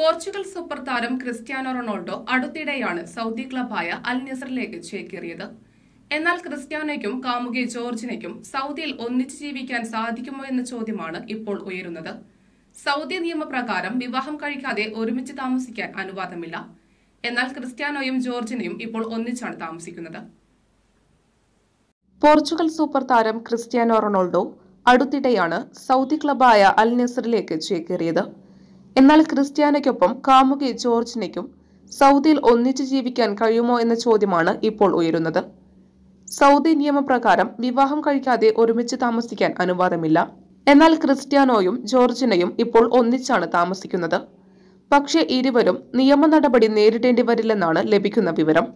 Portugal super താരം Cristiano Ronaldo അടുത്തിടെയാണ് Saudi ക്ലബായ അൽ നിസറിലേക്ക് ചേക്കേറിയത് എന്നാൽ ക്രിസ്ത്യാനോയ്ക്കും കാമുകി ജോർജിനയ്ക്കും സൗദിയിൽ ഒന്നിച്ചു ജീവിക്കാൻ സാധിക്കുമോ എന്ന ചോദ്യമാണ് ഇപ്പോൾ ഉയരുന്നത് സൗദി നിയമപ്രകാരം വിവാഹം കഴിക്കാതെ ഒരുമിച്ച് താമസിക്കാൻ അനുവാദമില്ല എന്നാൽ ക്രിസ്ത്യാനോയും ജോർജിനയും ഇപ്പോൾ ഒന്നിച്ചാണ് താമസിക്കുന്നത് പോർച്ചുഗൽ സൂപ്പർ താരം ക്രിസ്ത്യാനോ റൊണാൾഡോ അടുത്തിടെയാണ് സൗദി ക്ലബായ അൽ നസറിലേക്ക് ചേക്കേറിയത് എന്നാൽ ക്രിസ്ത്യാനയ്ക്കൊപ്പം കാമുകി ജോർജിനയ്ക്കും സൗദിയിൽ ഒന്നിച്ചു ജീവിക്കാൻ കഴിയുമോ എന്ന ചോദ്യമാണ് ഇപ്പോൾ ഉയരുന്നത് സൗദി നിയമപ്രകാരം വിവാഹം കഴിക്കാതെ ഒരുമിച്ച് താമസിക്കാൻ അനുവാദമില്ല എന്നാൽ ക്രിസ്ത്യാനോയും ജോർജിനയും ഇപ്പോൾ ഒന്നിച്ചാണ് താമസിക്കുന്നത് പക്ഷേ ഇരുവരും നിയമ നടപടി നേരിടേണ്ടി വരില്ലെന്നാണ് ലഭിക്കുന്ന വിവരം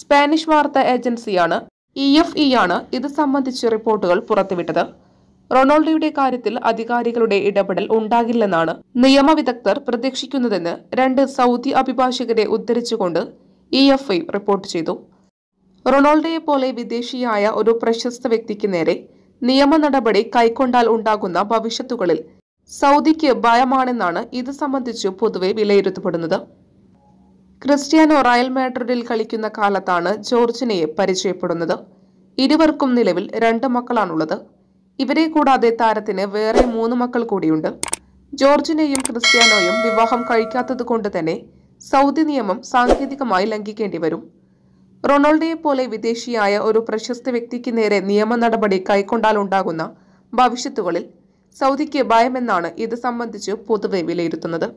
സ്പാനിഷ് വാർത്താ ഏജൻസിയാണ് ഇ എഫ് ഇ ആണ് ഇത് സംബന്ധിച്ച് റിപ്പോർട്ടുകൾ പുറത്തുവിട്ടത് റൊണാൾഡോയുടെ കാര്യത്തിൽ അധികാരികളുടെ ഇടപെടൽ ഉണ്ടാകില്ലെന്നാണ് നിയമവിദഗ്ധർ പ്രതീക്ഷിക്കുന്നതെന്ന് രണ്ട് സൗദി അഭിഭാഷകരെ ഉദ്ധരിച്ചുകൊണ്ട് ഇ എഫ് ഐ റിപ്പോർട്ട് ചെയ്തു പോലെ വിദേശിയായ ഒരു പ്രശസ്ത വ്യക്തിക്ക് നേരെ നിയമ നടപടി കൈക്കൊണ്ടാൽ ഉണ്ടാകുന്ന ഭവിഷ്യത്തുകളിൽ സൗദിക്ക് ഭയമാണെന്നാണ് ഇത് സംബന്ധിച്ച് പൊതുവെ വിലയിരുത്തപ്പെടുന്നത് ക്രിസ്ത്യാനോ റയൽ മാഡ്രിഡിൽ കളിക്കുന്ന കാലത്താണ് ജോർജിനയെ പരിചയപ്പെടുന്നത് ഇരുവർക്കും നിലവിൽ രണ്ട് മക്കളാണുള്ളത് ഇവരെ കൂടാതെ താരത്തിന് വേറെ മൂന്ന് മക്കൾ കൂടിയുണ്ട് ജോർജിനെയും ക്രിസ്ത്യാനോയും വിവാഹം കഴിക്കാത്തത് കൊണ്ട് തന്നെ സൗദി നിയമം സാങ്കേതികമായി ലംഘിക്കേണ്ടി വരും റൊണാൾഡോയെ പോലെ വിദേശിയായ ഒരു പ്രശസ്ത വ്യക്തിക്ക് നേരെ നിയമ നടപടി കൈക്കൊണ്ടാലുണ്ടാകുന്ന ഭവിഷ്യത്തുകളിൽ സൗദിക്ക് ഭയമെന്നാണ് ഇത് സംബന്ധിച്ച് പൊതുവെ വിലയിരുത്തുന്നത്